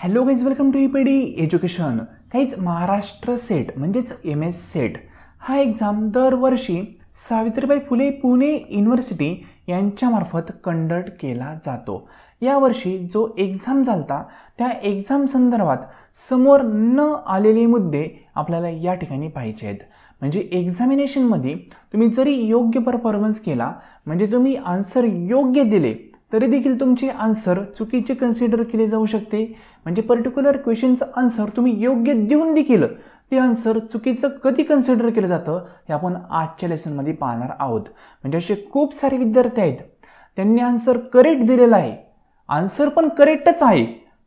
hello guys welcome to the education काहीच Maharashtra SET म्हणजेच M S SET हा exam दरवर्षी सावित्रीबाई फुले पुणे युनिव्हर्सिटी यांच्यामार्फत कंडक्ट केला जातो यावर्षी जो एक्झाम झालता त्या एक्झाम संदर्भात समोर न आलेले मुद्दे आपल्याला या ठिकाणी पाहिजे आहेत म्हणजे एक्झामिनेशनमध्ये तुम्ही जरी योग्य परफॉर्मन्स केला म्हणजे तुम्ही आन्सर योग्य दिले तरी देखील तुमचे आन्सर चुकीचे कन्सिडर केले जाऊ शकते म्हणजे पर्टिक्युलर क्वेश्चनचं आन्सर तुम्ही योग्य देऊन देखील ते आन्सर चुकीचं कधी कन्सिडर केलं जातं हे आपण आजच्या लेसनमध्ये पाहणार आहोत म्हणजे असे खूप सारे विद्यार्थी आहेत त्यांनी आन्सर करेक्ट दिलेला आहे आन्सर पण करेक्टच आहे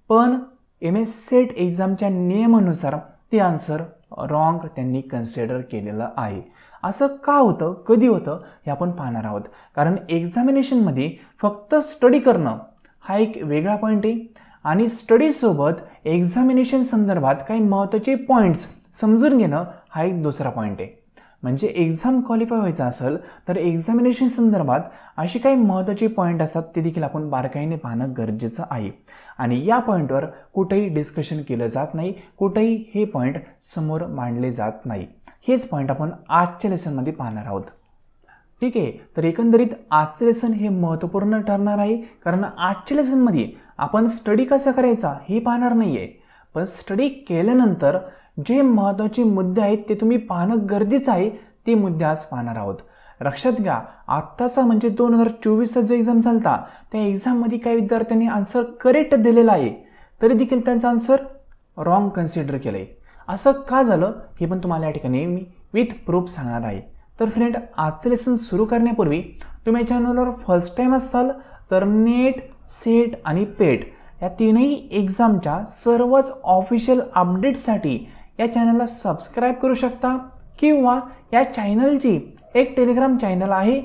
पण एम एस सेट एक्झामच्या नियमानुसार ते आन्सर रॉंग त्यांनी कन्सिडर केलेलं आहे असं का होतं कधी होतं हे आपण पाहणार आहोत कारण एक्झामिनेशनमध्ये फक्त स्टडी करणं हा एक वेगळा पॉईंट आहे आणि स्टडीसोबत एक्झामिनेशन संदर्भात काही महत्त्वाचे पॉईंट्स समजून घेणं हा एक दुसरा पॉईंट आहे म्हणजे एक्झाम क्वालिफाय व्हायचं असेल तर एक्झामिनेशन संदर्भात अशी काही महत्त्वाचे पॉईंट असतात ते देखील आपण बारकाईने पाहणं गरजेचं आहे आणि या पॉईंटवर कुठेही डिस्कशन केलं जात नाही कुठेही हे पॉईंट समोर मांडले जात नाही हेच पॉईंट आपण आजच्या लेसनमध्ये पाहणार आहोत ठीक आहे तर एकंदरीत आजचे लेसन हे महत्त्वपूर्ण ठरणार आहे कारण आजच्या लेसनमध्ये आपण स्टडी कसा करायचा हे पाहणार नाही आहे पण स्टडी केल्यानंतर जे महत्त्वाचे मुद्दे आहेत ते तुम्ही पाहणं गरजेचं आहे ते मुद्दे आज पाहणार आहोत लक्षात घ्या आत्ताचा म्हणजे दोन हजार चोवीसचा जो एक्झाम चालता त्या एक्झाममध्ये काही विद्यार्थ्यांनी आन्सर करेक्ट दिलेला आहे तरी देखील त्यांचा आन्सर रॉंग कन्सिडर केलं आहे असं का झालं हे पण तुम्हाला या ठिकाणी मी विथ प्रूफ सांगणार आहे तर फ्रेंड आजचं लेसन सुरू करण्यापूर्वी तुम्ही चॅनलवर फर्स्ट टाईम असाल तर नेट सेट आणि पेट या तीनही एक्झामच्या सर्वच ऑफिशियल अपडेटसाठी या चॅनलला सबस्क्राईब करू शकता किंवा या चॅनलची एक टेलिग्राम चॅनल आहे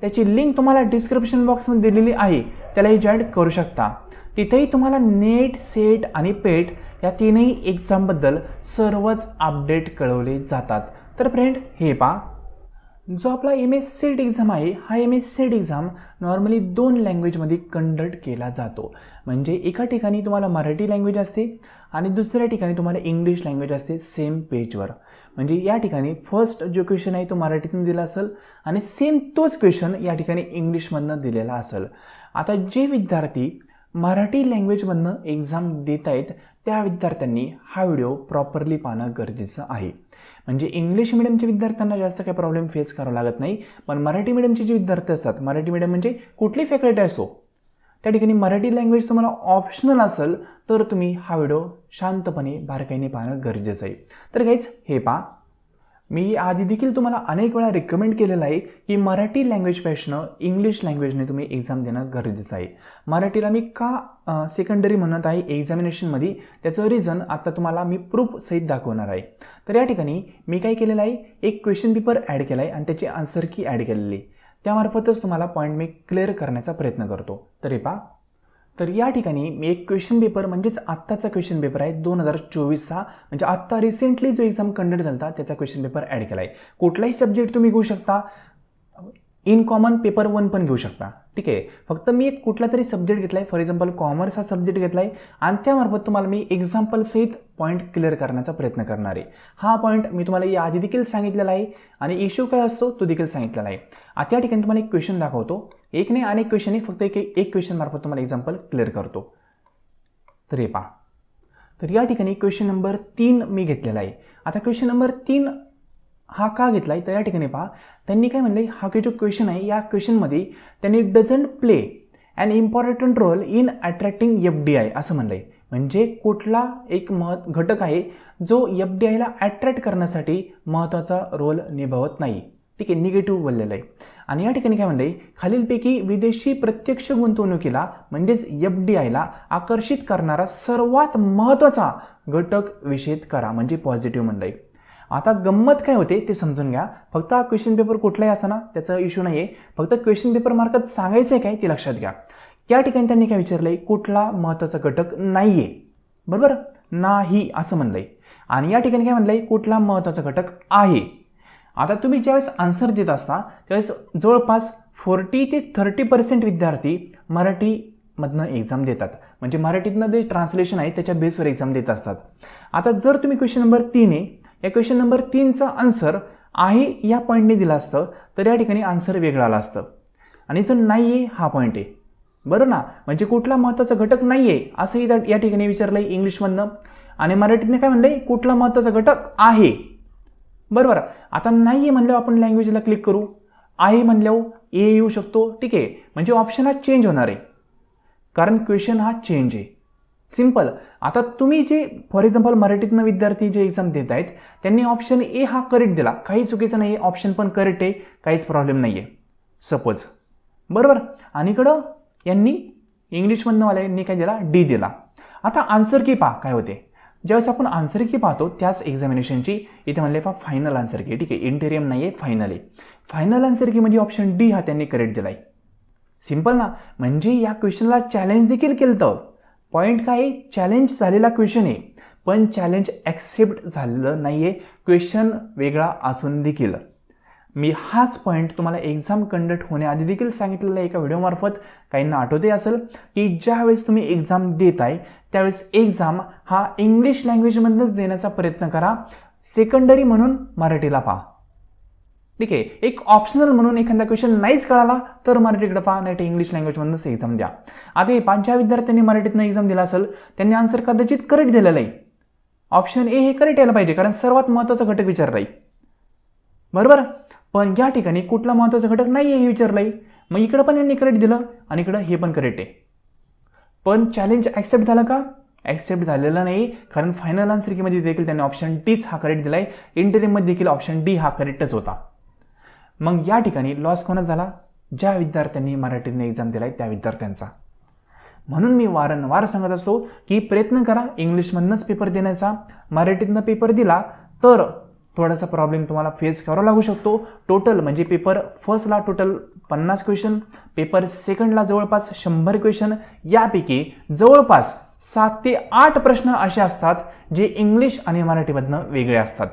त्याची लिंक तुम्हाला डिस्क्रिप्शन बॉक्समध्ये दिलेली आहे त्यालाही जॉईन करू शकता तिथेही तुम्हाला नेट सेट आणि पेट या तीनही एक्झामबद्दल सर्वच अपडेट कळवले जातात तर फ्रेंड हे पा जो आपला एम एस सेट एक्झाम आहे हा M S SET exam normally दोन लँग्वेजमध्ये कंडक्ट केला जातो म्हणजे एका ठिकाणी तुम्हाला मराठी लँग्वेज असते आणि दुसऱ्या ठिकाणी तुम्हाला इंग्लिश लँग्वेज असते सेम पेजवर म्हणजे या ठिकाणी फर्स्ट जो क्वेश्चन आहे तो मराठीतून दिला असेल आणि सेम तोच क्वेश्चन या ठिकाणी इंग्लिशमधनं दिलेला असेल आता जे विद्यार्थी मराठी लँग्वेजमधनं एक्झाम देत आहेत त्या विद्यार्थ्यांनी हा व्हिडिओ प्रॉपरली पाहणं गरजेचं आहे म्हणजे इंग्लिश मिडियमच्या विद्यार्थ्यांना जास्त काही प्रॉब्लेम फेस करावा लागत नाही पण मराठी मिडियमचे जे विद्यार्थी असतात मराठी मिडियम म्हणजे कुठली फॅकल्टी असो त्या ठिकाणी मराठी लँग्वेज तुम्हाला ऑप्शनल असेल तर तुम्ही हा व्हिडिओ शांतपणे बारकाईने पाहणं गरजेचं आहे तर काहीच हे पा मी आधी देखील तुम्हाला अनेक वेळा रिकमेंड केलेलं आहे की मराठी पेशनं इंग्लिश लँग्वेजने तुम्ही एक्झाम देणं गरजेचं आहे मराठीला मी का सेकंडरी म्हणत आहे एक्झामिनेशनमध्ये त्याचं रिझन आता तुम्हाला मी प्रूफ सहित दाखवणार आहे तर या ठिकाणी मी काय केलेलं आहे एक क्वेश्चन पेपर ॲड केला आहे आणि त्याची आन्सर की ॲड केलेली आहे त्यामार्फतच तुम्हाला पॉईंट मी क्लिअर करण्याचा प्रयत्न करतो तरी पा तर या ठिकाणी मी एक क्वेश्चन पेपर म्हणजेच आत्ताचा क्वेश्चन पेपर आहे दोन हजार चोवीसचा म्हणजे आत्ता रिसेंटली जो एक्झाम कंडक्ट झाला त्याचा क्वेश्चन पेपर ॲड केला आहे कुठलाही सब्जेक्ट तुम्ही घेऊ शकता इन कॉमन पेपर वन पण घेऊ शकता ठीक आहे फक्त मी एक कुठला तरी सब्जेक्ट घेतला आहे फॉर एक्झाम्पल कॉमर्स हा सब्जेक्ट घेतला आहे आणि त्यामार्फत तुम्हाला मी एक्झाम्पल सहित पॉईंट क्लिअर करण्याचा प्रयत्न करणार आहे हा पॉईंट मी तुम्हाला या आधी देखील सांगितलेला आहे आणि इश्यू काय असतो तो देखील सांगितलेला आहे आता या ठिकाणी तुम्हाला एक क्वेश्चन दाखवतो एक अनेक क्वेश्चन क्वेश्चनने फक्त एक एक क्वेश्चन मार्फत तुम्हाला एक्झाम्पल क्लिअर करतो तर हे पहा तर या ठिकाणी क्वेश्चन नंबर तीन मी घेतलेला आहे आता क्वेश्चन नंबर तीन हा का घेतला आहे तर या ठिकाणी पहा त्यांनी काय आहे हा की जो क्वेश्चन आहे या क्वेश्चनमध्ये त्यांनी doesn't play and important role in attracting F D I असं म्हणलं आहे म्हणजे कुठला एक महत् घटक आहे जो एफ डी आयला अट्रॅक्ट करण्यासाठी महत्त्वाचा रोल निभावत नाही ठीक आहे निगेटिव्ह बोललेलं आहे आणि या ठिकाणी काय म्हणलं आहे खालीलपैकी विदेशी प्रत्यक्ष गुंतवणुकीला म्हणजेच एफ डी आयला आकर्षित करणारा सर्वात महत्त्वाचा घटक विषेद करा म्हणजे पॉझिटिव्ह म्हणलं आहे आता गंमत काय होते ते समजून घ्या फक्त हा क्वेश्चन पेपर कुठलाही असा ना त्याचा इश्यू नाही आहे फक्त क्वेश्चन पेपर मार्फत सांगायचं आहे काय ते लक्षात घ्या या ठिकाणी त्यांनी काय विचारलं आहे कुठला महत्त्वाचा घटक नाही आहे बरोबर नाही असं म्हणलं आहे आणि या ठिकाणी काय म्हणलं आहे कुठला महत्त्वाचा घटक आहे आता तुम्ही ज्यावेळेस आन्सर देत असता त्यावेळेस जवळपास फोर्टी ते थर्टी पर्सेंट विद्यार्थी मराठीमधनं एक्झाम देतात म्हणजे मराठीतनं जे ट्रान्सलेशन आहे त्याच्या बेसवर एक्झाम देत असतात आता जर तुम्ही क्वेश्चन नंबर तीन आहे या क्वेश्चन नंबर तीनचा आन्सर आहे या पॉईंटने दिलं असतं तर या ठिकाणी आन्सर वेगळा आला असतं आणि इथं नाही आहे हा पॉईंट आहे बरं ना म्हणजे कुठला महत्त्वाचा घटक नाही आहे असंही या ठिकाणी विचारलं आहे इंग्लिशमधनं आणि मराठीतनं काय म्हणलं आहे कुठला महत्त्वाचा घटक आहे बरोबर आता नाही आहे म्हणल्यावर आपण लँग्वेजला क्लिक करू आहे म्हणल्यावर ए येऊ शकतो ठीक आहे म्हणजे ऑप्शन हा चेंज होणार आहे कारण क्वेश्चन हा चेंज आहे सिम्पल आता तुम्ही जे फॉर एक्झाम्पल मराठीतनं विद्यार्थी जे एक्झाम देत आहेत त्यांनी ऑप्शन ए हा करेक्ट दिला काही चुकीचं नाही आहे ऑप्शन पण करेक्ट आहे काहीच प्रॉब्लेम नाही आहे सपोज बरोबर आणि इकडं यांनी इंग्लिशमधनं मला यांनी काय दिला डी दिला आता आन्सर की पा काय होते ज्यावेळेस आपण आन्सर की पाहतो त्याच एक्झामिनेशनची इथे म्हणले पाहा फायनल आन्सर की ठीक आहे इंटेरियम नाही आहे फायनल आहे फायनल आन्सर की म्हणजे ऑप्शन डी हा त्यांनी करेक्ट दिला आहे सिम्पल ना म्हणजे या क्वेश्चनला चॅलेंज देखील केलं तर पॉईंट काय चॅलेंज झालेला क्वेश्चन आहे पण चॅलेंज ॲक्सेप्ट झालेलं नाही आहे क्वेश्चन वेगळा असून देखील मी हाच पॉईंट तुम्हाला एक्झाम कंडक्ट होण्याआधी देखील सांगितलेला एका व्हिडिओमार्फत काहींना आठवते असेल की ज्यावेळेस तुम्ही एक्झाम देत आहे त्यावेळेस एक्झाम हा इंग्लिश लँग्वेजमधनंच देण्याचा प्रयत्न करा सेकंडरी म्हणून मराठीला पहा ठीक आहे एक ऑप्शनल म्हणून एखादा क्वेश्चन नाहीच कळाला तर मराठीकडे पहा नाही इंग्लिश लँग्वेजमधूनच एक्झाम द्या आता पाच ज्या विद्यार्थ्यांनी मराठीतनं एक्झाम दिला असेल त्यांनी आन्सर कदाचित करेक्ट दिलेलं आहे ऑप्शन ए हे करेक्ट यायला पाहिजे कारण सर्वात महत्त्वाचा घटक विचारला आहे बरोबर पण या ठिकाणी कुठला महत्त्वाचा घटक नाही आहे हे विचारलं आहे मग इकडं पण यांनी करेक्ट दिलं आणि इकडं हे पण करेक्ट आहे पण चॅलेंज ॲक्सेप्ट झालं का ॲक्सेप्ट झालेला नाही कारण फायनल आन्सर कीमध्ये देखील त्यांनी ऑप्शन डीच हा करेक्ट दिला आहे इंटरिममध्ये देखील ऑप्शन डी हा करेक्टच होता मग या ठिकाणी लॉस कोणा झाला ज्या विद्यार्थ्यांनी मराठीने एक्झाम दिला आहे त्या विद्यार्थ्यांचा म्हणून मी वारंवार सांगत असतो की प्रयत्न करा इंग्लिशमधनंच पेपर देण्याचा मराठीतनं पेपर दिला तर थोडासा प्रॉब्लेम तुम्हाला फेस करावा लागू शकतो टोटल म्हणजे पेपर फर्स्टला टोटल पन्नास क्वेश्चन पेपर सेकंडला जवळपास शंभर क्वेश्चन यापैकी जवळपास सात ते आठ प्रश्न असे असतात जे इंग्लिश आणि मराठीमधनं वेगळे असतात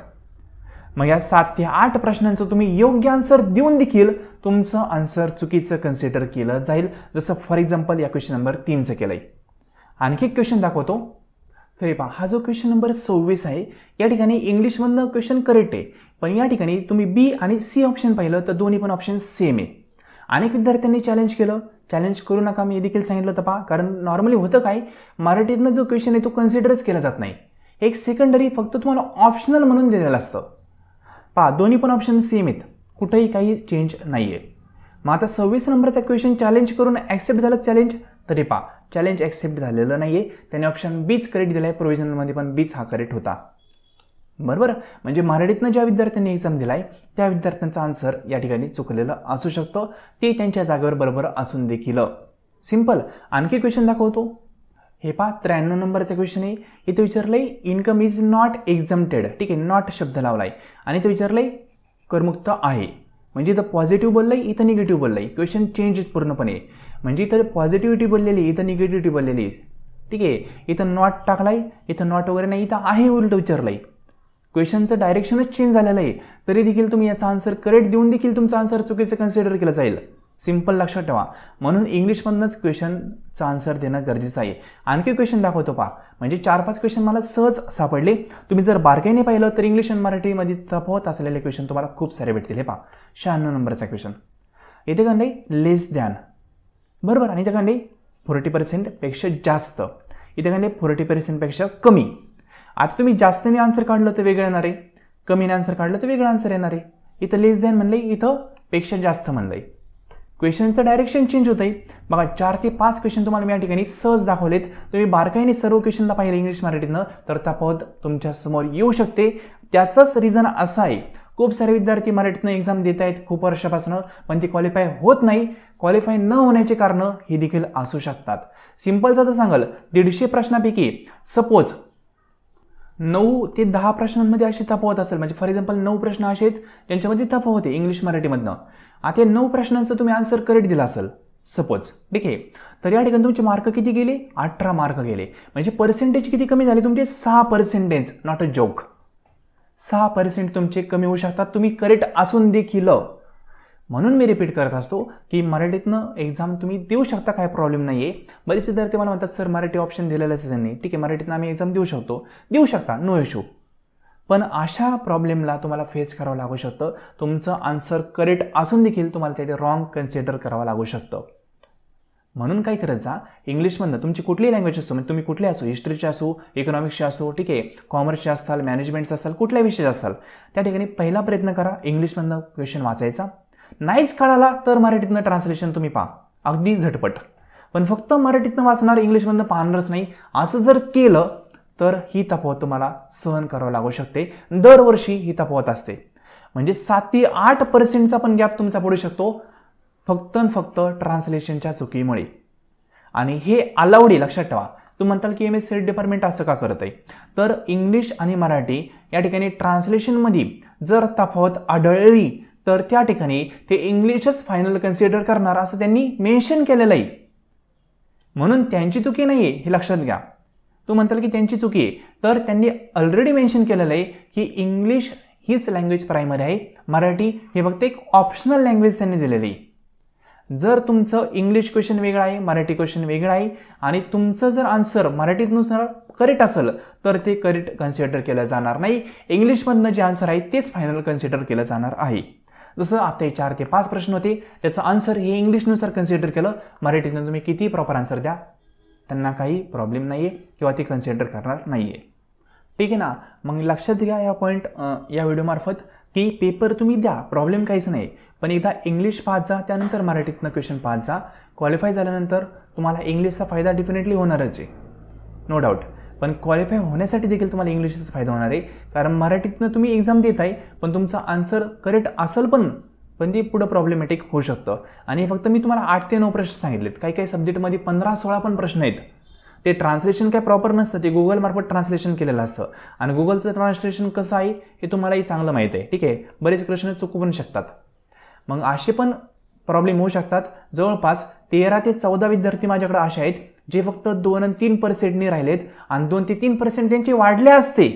मग या सात ते आठ प्रश्नांचं तुम्ही योग्य आन्सर देऊन देखील तुमचं आन्सर चुकीचं कन्सिडर केलं जाईल जसं फॉर एक्झाम्पल या क्वेश्चन नंबर तीनचं केलं आहे आणखी एक क्वेश्चन दाखवतो तरी पहा हा जो क्वेश्चन नंबर सव्वीस आहे या ठिकाणी इंग्लिशमधनं क्वेश्चन करेक्ट आहे पण या ठिकाणी तुम्ही बी आणि सी ऑप्शन पाहिलं तर दोन्ही पण ऑप्शन सेम आहे अनेक विद्यार्थ्यांनी चॅलेंज केलं चॅलेंज करू नका मी देखील सांगितलं तर पहा कारण नॉर्मली होतं काय मराठीतनं जो क्वेश्चन आहे तो कन्सिडरच केला जात नाही एक सेकंडरी फक्त तुम्हाला ऑप्शनल म्हणून दिलेलं असतं पहा दोन्ही पण ऑप्शन सेम आहेत कुठेही काही चेंज नाही आहे मग आता सव्वीस नंबरचा क्वेश्चन चॅलेंज करून ॲक्सेप्ट झालं चॅलेंज तरी पहा चॅलेंज ॲक्सेप्ट झालेलं नाही आहे त्याने ऑप्शन बीच करेक्ट दिला आहे प्रोव्हिजनलमध्ये पण बीच हा करेक्ट होता बरोबर म्हणजे मराठीतनं ज्या विद्यार्थ्यांनी एक्झाम दिला आहे त्या विद्यार्थ्यांचा आन्सर या ठिकाणी चुकलेलं असू शकतं ते त्यांच्या जागेवर बरोबर असून देखील सिंपल आणखी क्वेश्चन दाखवतो हे पहा त्र्याण्णव नंबरचा क्वेश्चन आहे इथे विचारलंय इन्कम इज नॉट एक्झम्प्टेड ठीक आहे नॉट शब्द लावला आहे आणि इथं विचारलंय करमुक्त आहे म्हणजे इथं पॉझिटिव्ह बोललं आहे इथं निगेटिव्ह बोललं आहे क्वेश्चन चेंज पूर्णपणे म्हणजे इथं पॉझिटिव्हिटी बोललेली इथं निगेटिव्हिटी बोललेली ठीक आहे इथं नॉट टाकलाय इथं नॉट वगैरे नाही इथं आहे उलट विचारलंय क्वेश्चनचं डायरेक्शनच चेंज झालेलं आहे तरी देखील तुम्ही याचा आन्सर करेक्ट देऊन देखील तुमचा आन्सर चुकीचं कन्सिडर केलं जाईल सिम्पल लक्षात ठेवा म्हणून इंग्लिशमधनंच क्वेश्चनचा आन्सर देणं गरजेचं आहे आणखी क्वेश्चन दाखवतो पा म्हणजे चार पाच क्वेश्चन मला सहज सापडले तुम्ही जर बारकाईने पाहिलं तर इंग्लिश आणि मराठीमध्ये तफवत असलेले क्वेश्चन तुम्हाला खूप सारे भेटतील हे पहा शहाण्णव नंबरचा क्वेश्चन येथे नाही लेस दॅन बरोबर आणि इथे नाही फोर्टी पर्सेंटपेक्षा जास्त इथे नाही फोर्टी पर्सेंटपेक्षा कमी आता तुम्ही जास्तने आन्सर काढलं तर वेगळं येणार आहे कमीने आन्सर काढलं तर वेगळा आन्सर येणार आहे इथं लेस दॅन म्हणलं इथं पेक्षा जास्त म्हणलं आहे क्वेश्चनचं डायरेक्शन चेंज होत आहे बघा चार ते पाच क्वेश्चन तुम्हाला मी या ठिकाणी सहज दाखवलेत तुम्ही बारकाईने सर्व क्वेश्चनला पाहिलं इंग्लिश मराठीतनं तर तफावत तुमच्या समोर येऊ शकते त्याचंच रिझन असं आहे खूप सारे विद्यार्थी मराठीतनं एक्झाम देत आहेत खूप वर्षापासून पण ती क्वालिफाय होत नाही क्वालिफाय न होण्याचे कारणं ही देखील असू शकतात सिम्पलचा जर सांगाल दीडशे प्रश्नापैकी सपोज नऊ ते दहा प्रश्नांमध्ये अशी तफावत असेल म्हणजे फॉर एक्झाम्पल नऊ प्रश्न असे आहेत ज्यांच्यामध्ये तफावत होते इंग्लिश मराठीमधनं आता नऊ प्रश्नांचं तुम्ही आन्सर करेक्ट दिला असेल सपोज ठीक आहे तर या ठिकाणी तुमचे मार्क किती गेले अठरा मार्क गेले म्हणजे पर्सेंटेज किती कमी झाले तुमचे सहा पर्सेंटेज नॉट अ जोक सहा पर्सेंट तुमचे कमी होऊ शकतात तुम्ही करेक्ट असून देखील म्हणून मी रिपीट करत असतो की मराठीतनं एक्झाम तुम्ही देऊ शकता काय प्रॉब्लेम नाही आहे बरेच विद्यार्थी मला म्हणतात सर मराठी ऑप्शन दिलेलं असेल त्यांनी ठीक आहे मराठीतनं आम्ही एक्झाम देऊ शकतो देऊ शकता नो इशू पण अशा प्रॉब्लेमला तुम्हाला फेस करावं लागू शकतं तुमचं आन्सर करेक्ट असून देखील तुम्हाला त्याचे रॉंग कन्सिडर करावं लागू शकतं म्हणून काय करत जा इंग्लिशमधनं तुमची कुठली लँग्वेज असो म्हणजे तुम्ही कुठले असो हिस्ट्रीचे असो इकॉनॉमिक्सचे असो ठीक आहे कॉमर्सचे असाल मॅनेजमेंटचे असाल कुठल्या विषयाचे असाल त्या ठिकाणी पहिला प्रयत्न करा इंग्लिशमधनं क्वेश्चन वाचायचा नाहीच कळाला तर मराठीतनं ट्रान्सलेशन तुम्ही पहा अगदी झटपट पण फक्त मराठीतनं वाचणार इंग्लिशमधनं पाहणारच नाही असं जर केलं तर ही तफावत तुम्हाला सहन करावं लागू शकते दरवर्षी ही तफावत असते म्हणजे सात ते आठ पर्सेंटचा पण गॅप तुमचा पडू शकतो फक्त फक्त ट्रान्सलेशनच्या चुकीमुळे आणि हे अलावडी लक्षात ठेवा तू म्हणताल की एम एस सेट डिपार्टमेंट असं का करत आहे तर इंग्लिश आणि मराठी या ठिकाणी ट्रान्सलेशनमध्ये जर तफावत आढळली तर त्या ठिकाणी ते इंग्लिशच फायनल कन्सिडर करणार असं त्यांनी मेन्शन केलेलं आहे म्हणून त्यांची चुकी नाही आहे हे लक्षात घ्या तू म्हणताल की त्यांची चुकी आहे तर त्यांनी ऑलरेडी मेन्शन केलेलं आहे की इंग्लिश हीच लँग्वेज प्रायमरी आहे मराठी हे फक्त एक ऑप्शनल लँग्वेज त्यांनी दिलेली आहे जर तुमचं इंग्लिश क्वेश्चन वेगळं आहे मराठी क्वेश्चन वेगळं आहे आणि तुमचं जर आन्सर मराठीतनुसार करेक्ट असेल तर ते करेक्ट कन्सिडर केलं जाणार नाही इंग्लिशमधनं जे आन्सर आहे तेच फायनल कन्सिडर केलं जाणार आहे जसं आता चार ते पाच प्रश्न होते त्याचा आन्सर हे इंग्लिशनुसार कन्सिडर केलं मराठीतनं तुम्ही किती प्रॉपर आन्सर द्या त्यांना काही प्रॉब्लेम नाही आहे किंवा ते कन्सिडर करणार नाही आहे ठीक आहे ना मग लक्षात घ्या या पॉईंट या व्हिडिओमार्फत की पेपर तुम्ही द्या प्रॉब्लेम काहीच नाही पण एकदा इंग्लिश पाहत जा त्यानंतर मराठीतनं क्वेश्चन पाहत जा क्वालिफाय झाल्यानंतर तुम्हाला इंग्लिशचा फायदा डेफिनेटली होणारच आहे नो डाऊट पण क्वालिफाय होण्यासाठी देखील तुम्हाला इंग्लिशचा फायदा होणार आहे कारण मराठीतनं तुम्ही एक्झाम देत आहे पण तुमचा आन्सर करेक्ट असेल पण पण ते पुढं प्रॉब्लेमॅटिक होऊ शकतं आणि फक्त मी तुम्हाला आठ ते नऊ प्रश्न सांगितलेत काही काही सब्जेक्टमध्ये पंधरा सोळा पण प्रश्न आहेत ते ट्रान्सलेशन काय प्रॉपर नसतं ते गुगलमार्फत ट्रान्सलेशन केलेलं असतं आणि गुगलचं ट्रान्सलेशन कसं आहे हे तुम्हालाही चांगलं माहीत आहे ठीक आहे बरेच प्रश्न चुकू पण शकतात मग असे पण प्रॉब्लेम होऊ शकतात जवळपास तेरा ते चौदा विद्यार्थी माझ्याकडे असे आहेत जे फक्त दोन आणि तीन पर्सेंटनी राहिलेत आणि दोन ते तीन पर्सेंट त्यांचे वाढले असते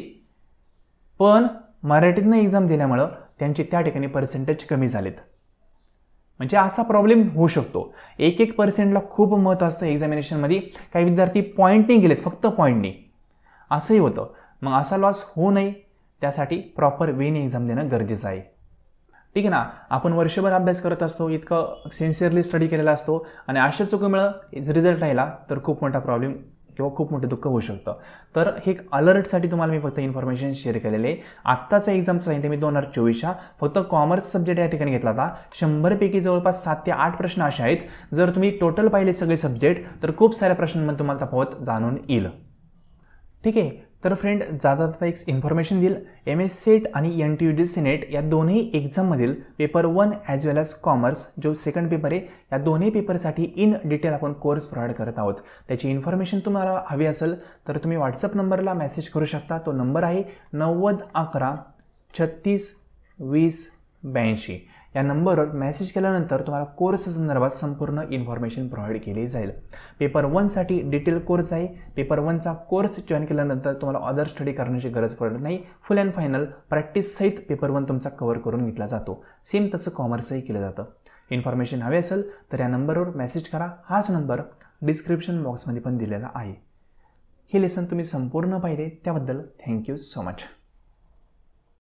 पण मराठीतनं एक्झाम दिल्यामुळं त्यांचे त्या ठिकाणी पर्सेंटेज कमी झालेत म्हणजे असा प्रॉब्लेम होऊ शकतो एक एक पर्सेंटला खूप महत्त्व असतं एक्झामिनेशनमध्ये काही विद्यार्थी पॉईंटने गेलेत फक्त पॉईंटने असंही होतं मग असा लॉस होऊ नये त्यासाठी प्रॉपर वेने एक्झाम देणं गरजेचं आहे ठीक आहे ना आपण वर्षभर अभ्यास करत असतो इतकं सिन्सिअरली स्टडी केलेला असतो आणि अशा चुकीमुळं रिझल्ट राहिला तर खूप मोठा प्रॉब्लेम किंवा खूप मोठं दुःख होऊ शकतं तर हे एक अलर्टसाठी तुम्हाला मी फक्त इन्फॉर्मेशन शेअर केलेले आत्ताचा एक्झाम ते मी दोन हजार चोवीसच्या फक्त कॉमर्स सब्जेक्ट या ठिकाणी घेतला होता शंभरपैकी जवळपास सात ते आठ प्रश्न असे आहेत जर तुम्ही टोटल पाहिले सगळे सब्जेक्ट तर खूप साऱ्या प्रश्नांमध्ये तुम्हाला तफावत जाणून येईल ठीक आहे तर फ्रेंड जाता जाता एक इन्फॉर्मेशन देईल एम एस सेट आणि N T U G C NET या दोन्ही एक्झाममधील paper one as well as commerce जो सेकंड पेपर आहे या दोन्ही पेपरसाठी इन डिटेल आपण कोर्स प्रोव्हाइड करत आहोत त्याची इन्फॉर्मेशन तुम्हाला हवी असेल तर तुम्ही व्हॉट्सअप नंबरला मेसेज करू शकता तो नंबर आहे नव्वद अकरा छत्तीस वीस ब्याऐंशी या नंबरवर मेसेज केल्यानंतर तुम्हाला कोर्स संदर्भात संपूर्ण इन्फॉर्मेशन प्रोव्हाइड केली जाईल पेपर वनसाठी डिटेल कोर्स आहे पेपर वनचा कोर्स जॉईन केल्यानंतर तुम्हाला अदर स्टडी करण्याची गरज पडत नाही फुल अँड फायनल प्रॅक्टिस सहित पेपर वन तुमचा कवर करून घेतला जातो सेम तसं कॉमर्सही केलं जातं इन्फॉर्मेशन हवे असेल तर या नंबरवर मेसेज करा हाच नंबर डिस्क्रिप्शन बॉक्समध्ये पण दिलेला आहे हे लेसन तुम्ही संपूर्ण पाहिले त्याबद्दल थँक्यू सो मच